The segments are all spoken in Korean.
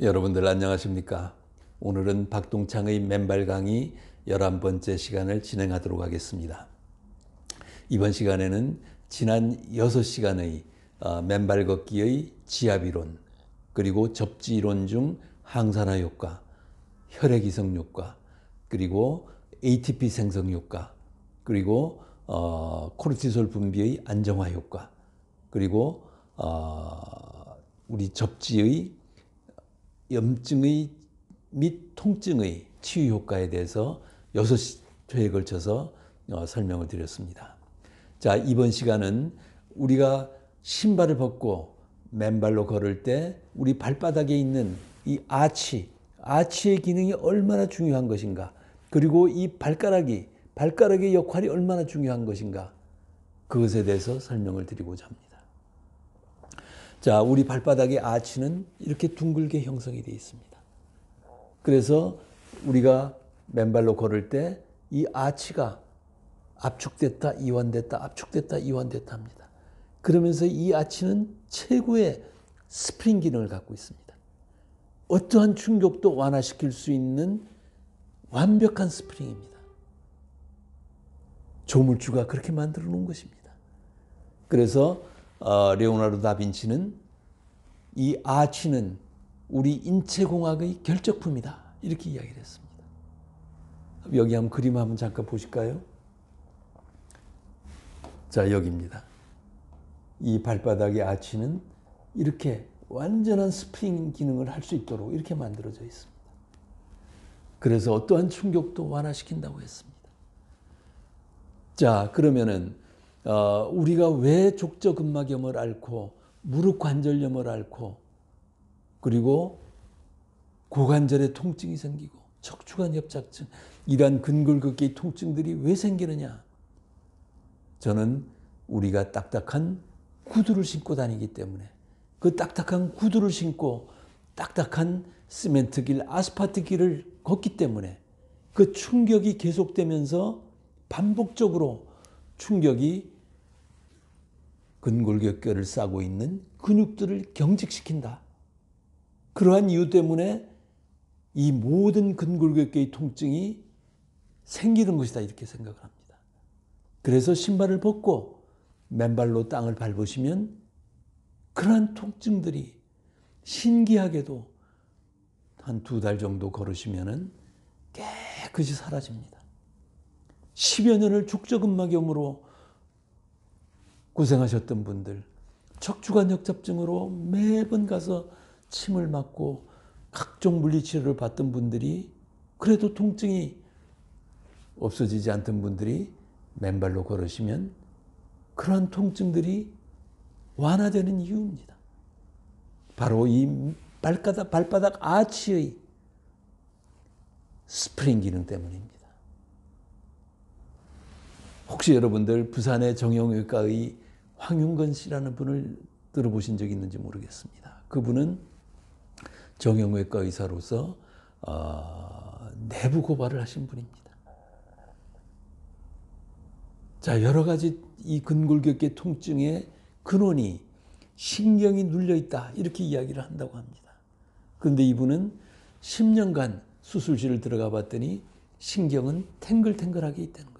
여러분들 안녕하십니까? 오늘은 박동창의 맨발 강의 11번째 시간을 진행하도록 하겠습니다. 이번 시간에는 지난 6시간의 어, 맨발 걷기의 지압이론, 그리고 접지이론 중 항산화 효과, 혈액 이성 효과, 그리고 ATP 생성 효과, 그리고 어, 코르티솔 분비의 안정화 효과, 그리고 어, 우리 접지의 염증의 및 통증의 치유 효과에 대해서 6회에 걸쳐서 어, 설명을 드렸습니다. 자, 이번 시간은 우리가 신발을 벗고 맨발로 걸을 때 우리 발바닥에 있는 이 아치, 아치의 기능이 얼마나 중요한 것인가, 그리고 이 발가락이, 발가락의 역할이 얼마나 중요한 것인가, 그것에 대해서 설명을 드리고자 합니다. 자, 우리 발바닥의 아치는 이렇게 둥글게 형성이 되어 있습니다. 그래서 우리가 맨발로 걸을 때 이 아치가 압축됐다, 이완됐다, 압축됐다, 이완됐다 합니다. 그러면서 이 아치는 최고의 스프링 기능을 갖고 있습니다. 어떠한 충격도 완화시킬 수 있는 완벽한 스프링입니다. 조물주가 그렇게 만들어 놓은 것입니다. 그래서 어, 레오나르도 다빈치는 이 아치는 우리 인체공학의 결정품이다 이렇게 이야기를 했습니다. 여기 한번 그림 한번 잠깐 보실까요? 자 여기입니다. 이 발바닥의 아치는 이렇게 완전한 스프링 기능을 할 수 있도록 이렇게 만들어져 있습니다. 그래서 어떠한 충격도 완화시킨다고 했습니다. 자 그러면은 어, 우리가 왜 족저근막염을 앓고 무릎 관절염을 앓고 그리고 고관절에 통증이 생기고 척추관 협착증 이러한 근골격계 통증들이 왜 생기느냐? 저는 우리가 딱딱한 구두를 신고 다니기 때문에 그 딱딱한 구두를 신고 딱딱한 시멘트 길, 아스파트 길을 걷기 때문에 그 충격이 계속되면서 반복적으로 충격이 근골격결을 싸고 있는 근육들을 경직시킨다. 그러한 이유 때문에 이 모든 근골격계의 통증이 생기는 것이다 이렇게 생각을 합니다. 그래서 신발을 벗고 맨발로 땅을 밟으시면 그러한 통증들이 신기하게도 한 두 달 정도 걸으시면은 깨끗이 사라집니다. 10여 년을 족저근막염으로 고생하셨던 분들, 척추관역 접증으로 매번 가서 침을 맞고 각종 물리치료를 받던 분들이 그래도 통증이 없어지지 않던 분들이 맨발로 걸으시면 그러한 통증들이 완화되는 이유입니다. 바로 이 발가닥, 발바닥 아치의 스프링 기능 때문입니다. 혹시 여러분들 부산의 정형외과의 황윤건 씨라는 분을 들어보신 적이 있는지 모르겠습니다. 그분은 정형외과 의사로서 어, 내부 고발을 하신 분입니다. 자 여러 가지 이 근골격계 통증의 근원이 신경이 눌려 있다 이렇게 이야기를 한다고 합니다. 그런데 이분은 10년간 수술실을 들어가 봤더니 신경은 탱글탱글하게 있다는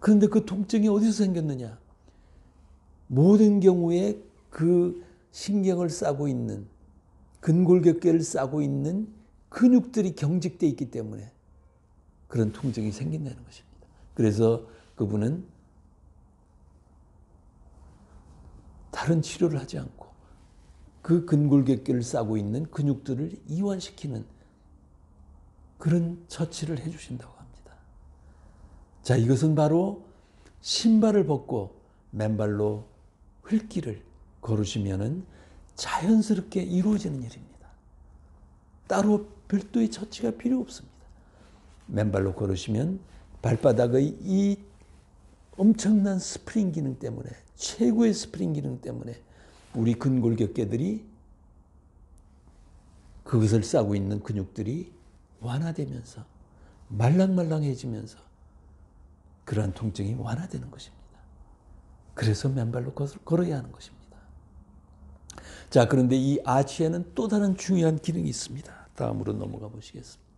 그런데 그 통증이 어디서 생겼느냐? 모든 경우에 그 신경을 싸고 있는 근골격계를 싸고 있는 근육들이 경직돼 있기 때문에 그런 통증이 생긴다는 것입니다. 그래서 그분은 다른 치료를 하지 않고 그 근골격계를 싸고 있는 근육들을 이완시키는 그런 처치를 해주신다고. 합니다. 자, 이것은 바로 신발을 벗고 맨발로 흙길을 걸으시면은 자연스럽게 이루어지는 일입니다. 따로 별도의 처치가 필요 없습니다. 맨발로 걸으시면 발바닥의 이 엄청난 스프링 기능 때문에 최고의 스프링 기능 때문에 우리 근골격계들이 그것을 싸고 있는 근육들이 완화되면서 말랑말랑해지면서 그러한 통증이 완화되는 것입니다. 그래서 맨발로 걸어야 하는 것입니다. 자, 그런데 이 아치에는 또 다른 중요한 기능이 있습니다. 다음으로 넘어가 보시겠습니다.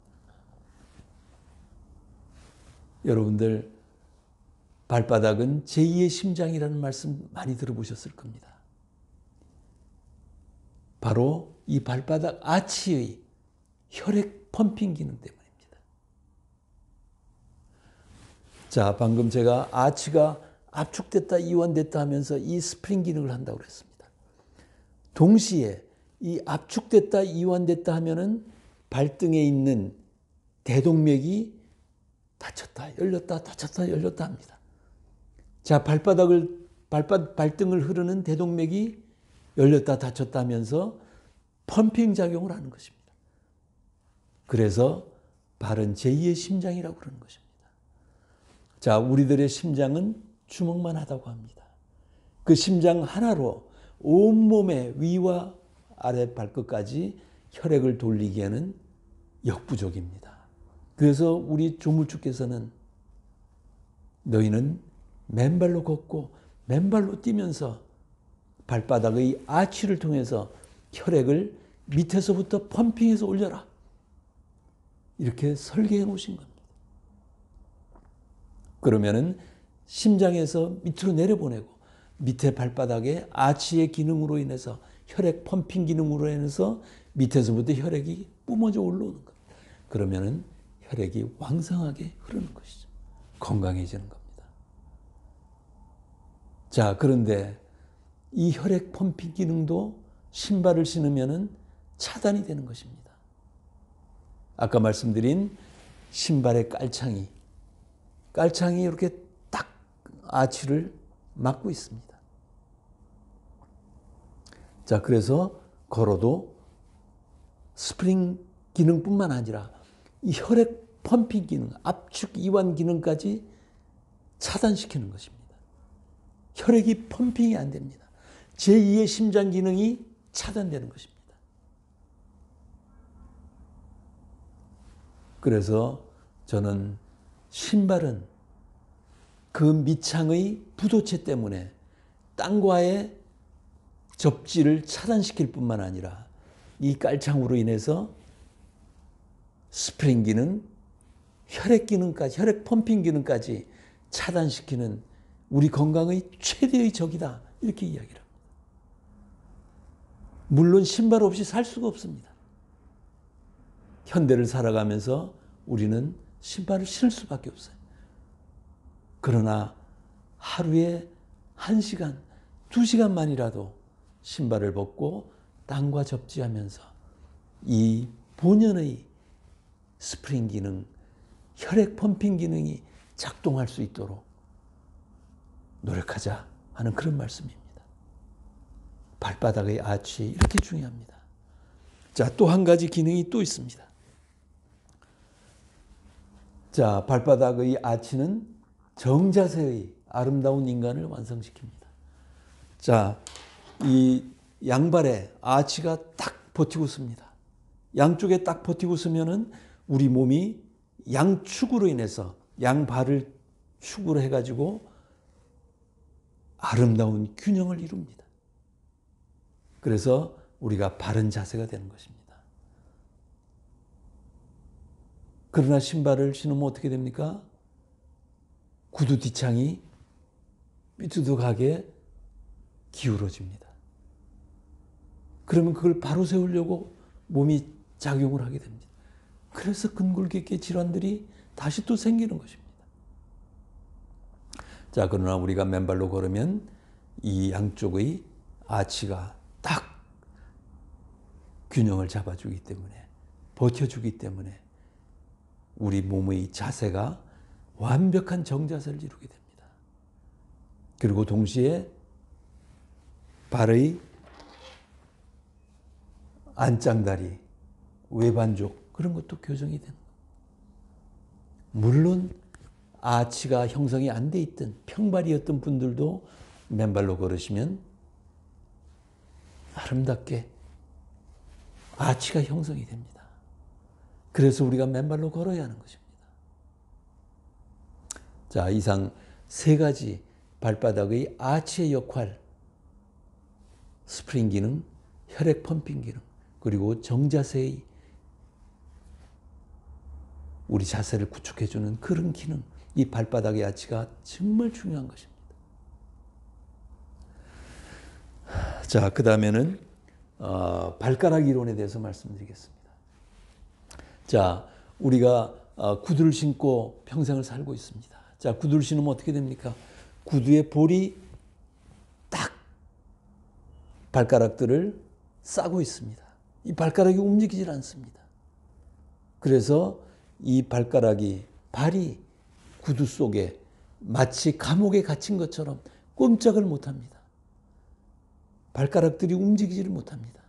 여러분들 발바닥은 제2의 심장이라는 말씀 많이 들어보셨을 겁니다. 바로 이 발바닥 아치의 혈액 펌핑 기능 때문에 자, 방금 제가 아치가 압축됐다, 이완됐다 하면서 이 스프링 기능을 한다고 그랬습니다. 동시에 이 압축됐다, 이완됐다 하면은 발등에 있는 대동맥이 닫혔다, 열렸다, 닫혔다, 열렸다 합니다. 자, 발바닥을, 발바, 발등을 흐르는 대동맥이 열렸다, 닫혔다 하면서 펌핑 작용을 하는 것입니다. 그래서 발은 제2의 심장이라고 그러는 것입니다. 자, 우리들의 심장은 주먹만 하다고 합니다. 그 심장 하나로 온몸의 위와 아래 발끝까지 혈액을 돌리기에는 역부족입니다. 그래서 우리 조물주께서는 너희는 맨발로 걷고 맨발로 뛰면서 발바닥의 아치를 통해서 혈액을 밑에서부터 펌핑해서 올려라. 이렇게 설계해 놓으신 겁니다. 그러면은 심장에서 밑으로 내려보내고 밑에 발바닥에 아치의 기능으로 인해서 혈액 펌핑 기능으로 인해서 밑에서부터 혈액이 뿜어져 올라오는 것. 그러면은 혈액이 왕성하게 흐르는 것이죠. 건강해지는 겁니다. 자, 그런데 이 혈액 펌핑 기능도 신발을 신으면은 차단이 되는 것입니다. 아까 말씀드린 신발의 깔창이 깔창이 이렇게 딱 아치를 막고 있습니다. 자, 그래서 걸어도 스프링 기능뿐만 아니라 이 혈액 펌핑 기능, 압축 이완 기능까지 차단시키는 것입니다. 혈액이 펌핑이 안 됩니다. 제2의 심장 기능이 차단되는 것입니다. 그래서 저는 신발은 그 밑창의 부도체 때문에 땅과의 접지를 차단시킬 뿐만 아니라 이 깔창으로 인해서 스프링 기능, 혈액 기능까지, 혈액 펌핑 기능까지 차단시키는 우리 건강의 최대의 적이다. 이렇게 이야기를 합니다. 물론 신발 없이 살 수가 없습니다. 현대를 살아가면서 우리는 신발을 신을 수밖에 없어요. 그러나 하루에 한 시간, 두 시간만이라도 신발을 벗고 땅과 접지하면서 이 본연의 스프링 기능, 혈액 펌핑 기능이 작동할 수 있도록 노력하자 하는 그런 말씀입니다. 발바닥의 아치 이렇게 중요합니다. 자, 또 한 가지 기능이 또 있습니다. 자, 발바닥의 아치는 정자세의 아름다운 인간을 완성시킵니다. 자, 이 양발에 아치가 딱 버티고 씁니다. 양쪽에 딱 버티고 쓰면은 우리 몸이 양축으로 인해서 양발을 축으로 해가지고 아름다운 균형을 이룹니다. 그래서 우리가 바른 자세가 되는 것입니다. 그러나 신발을 신으면 어떻게 됩니까? 구두 뒤창이 삐뚤득하게 기울어집니다. 그러면 그걸 바로 세우려고 몸이 작용을 하게 됩니다. 그래서 근골격계 질환들이 다시 또 생기는 것입니다. 자, 그러나 우리가 맨발로 걸으면 이 양쪽의 아치가 딱 균형을 잡아주기 때문에 버텨주기 때문에 우리 몸의 자세가 완벽한 정자세를 이루게 됩니다. 그리고 동시에 발의 안짱다리, 외반족 그런 것도 교정이 되는 물론 아치가 형성이 안 돼 있던 평발이었던 분들도 맨발로 걸으시면 아름답게 아치가 형성이 됩니다. 그래서 우리가 맨발로 걸어야 하는 것입니다. 자, 이상 세 가지 발바닥의 아치의 역할, 스프링 기능, 혈액 펌핑 기능, 그리고 정자세의 우리 자세를 구축해주는 그런 기능, 이 발바닥의 아치가 정말 중요한 것입니다. 자, 그 다음에는 어, 발가락 이론에 대해서 말씀드리겠습니다. 자, 우리가 어, 구두를 신고 평생을 살고 있습니다. 자, 구두를 신으면 어떻게 됩니까? 구두의 볼이 딱 발가락들을 싸고 있습니다. 이 발가락이 움직이질 않습니다. 그래서 이 발가락이 발이 구두 속에 마치 감옥에 갇힌 것처럼 꼼짝을 못합니다. 발가락들이 움직이지를 못합니다.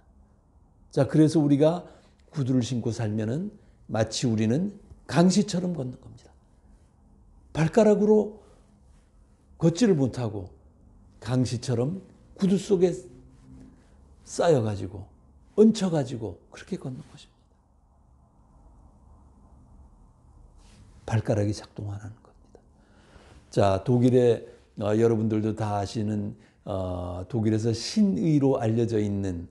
자, 그래서 우리가 구두를 신고 살면은 마치 우리는 강시처럼 걷는 겁니다. 발가락으로 걷지를 못하고 강시처럼 구두 속에 쌓여가지고 얹혀가지고 그렇게 걷는 것입니다. 발가락이 작동하는 겁니다. 자, 독일의 어, 여러분들도 다 아시는 어, 독일에서 신의로 알려져 있는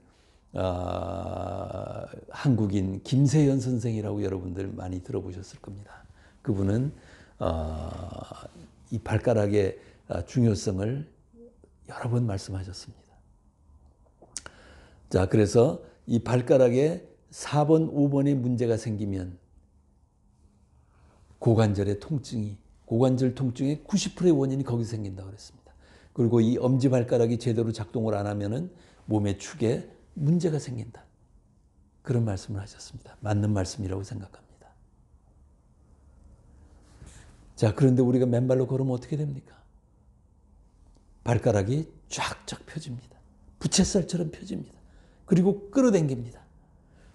어, 한국인 김세현 선생이라고 여러분들 많이 들어보셨을 겁니다. 그분은 어, 이 발가락의 아, 중요성을 여러 번 말씀하셨습니다. 자, 그래서 이 발가락에 4번, 5번의 문제가 생기면 고관절의 통증이 고관절 통증의 90%의 원인이 거기서 생긴다고 그랬습니다. 그리고 이 엄지발가락이 제대로 작동을 안 하면은 몸의 축에 문제가 생긴다. 그런 말씀을 하셨습니다. 맞는 말씀이라고 생각합니다. 자, 그런데 우리가 맨발로 걸으면 어떻게 됩니까? 발가락이 쫙쫙 펴집니다. 부채살처럼 펴집니다. 그리고 끌어당깁니다.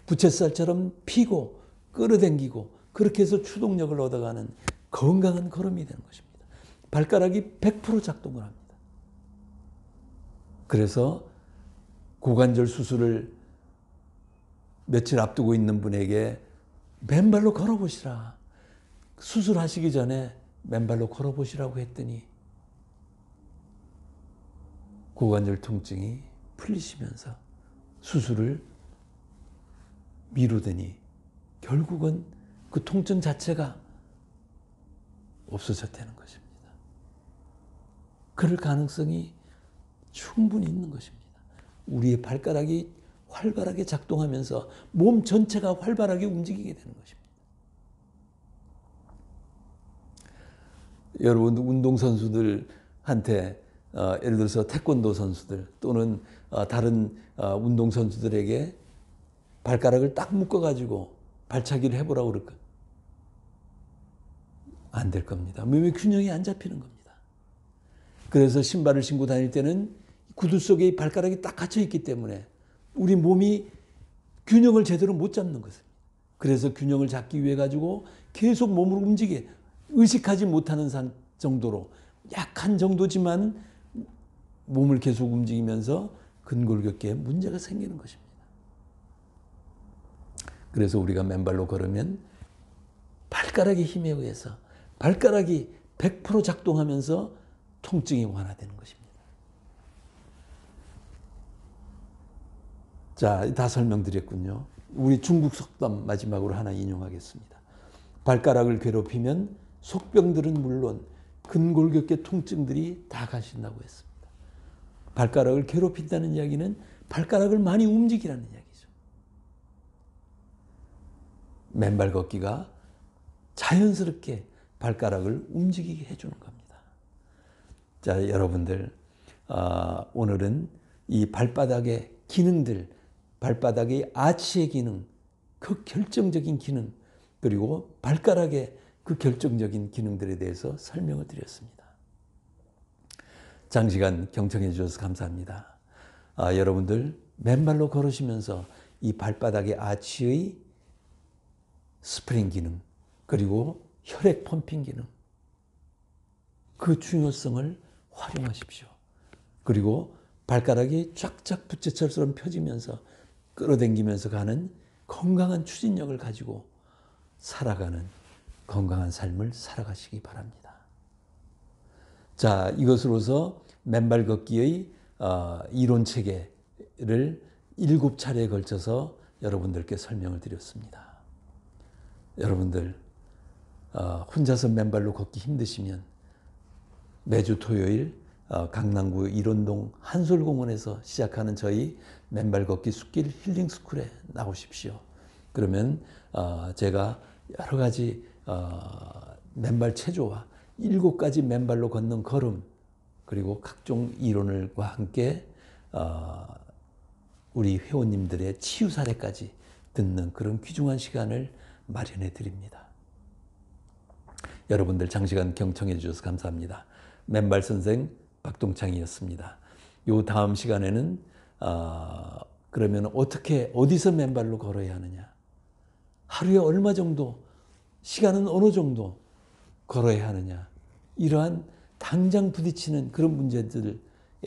부채살처럼 피고 끌어당기고 그렇게 해서 추동력을 얻어가는 건강한 걸음이 되는 것입니다. 발가락이 100% 작동을 합니다. 그래서 고관절 수술을 며칠 앞두고 있는 분에게 맨발로 걸어보시라. 수술하시기 전에 맨발로 걸어보시라고 했더니 고관절 통증이 풀리시면서 수술을 미루더니 결국은 그 통증 자체가 없어졌다는 것입니다. 그럴 가능성이 충분히 있는 것입니다. 우리의 발가락이 활발하게 작동하면서 몸 전체가 활발하게 움직이게 되는 것입니다. 여러분 운동선수들한테 어, 예를 들어서 태권도 선수들 또는 어, 다른 어, 운동선수들에게 발가락을 딱 묶어가지고 발차기를 해보라고 그럴까? 안 될 겁니다. 몸의 균형이 안 잡히는 겁니다. 그래서 신발을 신고 다닐 때는 구두 속에 발가락이 딱 갇혀 있기 때문에 우리 몸이 균형을 제대로 못 잡는 것을. 그래서 균형을 잡기 위해 가지고 계속 몸을 움직이 의식하지 못하는 정도로 약한 정도지만 몸을 계속 움직이면서 근골격계에 문제가 생기는 것입니다. 그래서 우리가 맨발로 걸으면 발가락의 힘에 의해서 발가락이 100% 작동하면서 통증이 완화되는 것입니다. 자, 다 설명드렸군요. 우리 중국 속담 마지막으로 하나 인용하겠습니다. 발가락을 괴롭히면 속병들은 물론 근골격계 통증들이 다 가신다고 했습니다. 발가락을 괴롭힌다는 이야기는 발가락을 많이 움직이라는 이야기죠. 맨발 걷기가 자연스럽게 발가락을 움직이게 해주는 겁니다. 자, 여러분들, 아, 오늘은 이 발바닥의 기능들, 발바닥의 아치의 기능, 그 결정적인 기능, 그리고 발가락의 그 결정적인 기능들에 대해서 설명을 드렸습니다. 장시간 경청해 주셔서 감사합니다. 아, 여러분들 맨발로 걸으시면서 이 발바닥의 아치의 스프링 기능, 그리고 혈액 펌핑 기능, 그 중요성을 활용하십시오. 그리고 발가락이 쫙쫙 부채처럼 펴지면서 끌어당기면서 가는 건강한 추진력을 가지고 살아가는 건강한 삶을 살아가시기 바랍니다. 자, 이것으로서 맨발 걷기의 어, 이론 체계를 일곱 차례에 걸쳐서 여러분들께 설명을 드렸습니다. 여러분들 어, 혼자서 맨발로 걷기 힘드시면 매주 토요일 어, 강남구 일원동 한솔공원에서 시작하는 저희 맨발 걷기 숲길 힐링 스쿨에 나오십시오. 그러면 어, 제가 여러 가지 어, 맨발 체조와 일곱 가지 맨발로 걷는 걸음 그리고 각종 이론을과 함께 우리 회원님들의 치유 사례까지 듣는 그런 귀중한 시간을 마련해 드립니다. 여러분들 장시간 경청해 주셔서 감사합니다. 맨발 선생 박동창이었습니다. 요 다음 시간에는 어, 그러면 어떻게 어디서 맨발로 걸어야 하느냐? 하루에 얼마 정도 시간은 어느 정도 걸어야 하느냐? 이러한 당장 부딪히는 그런 문제들에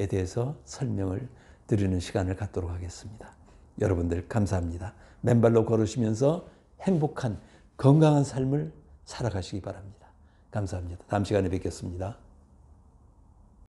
대해서 설명을 드리는 시간을 갖도록 하겠습니다. 여러분들 감사합니다. 맨발로 걸으시면서 행복한 건강한 삶을 살아가시기 바랍니다. 감사합니다. 다음 시간에 뵙겠습니다.